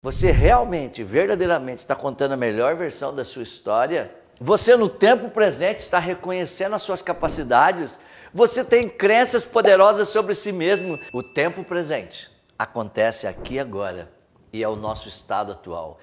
você realmente, verdadeiramente está contando a melhor versão da sua história, você no tempo presente está reconhecendo as suas capacidades, você tem crenças poderosas sobre si mesmo. O tempo presente acontece aqui agora e é o nosso estado atual.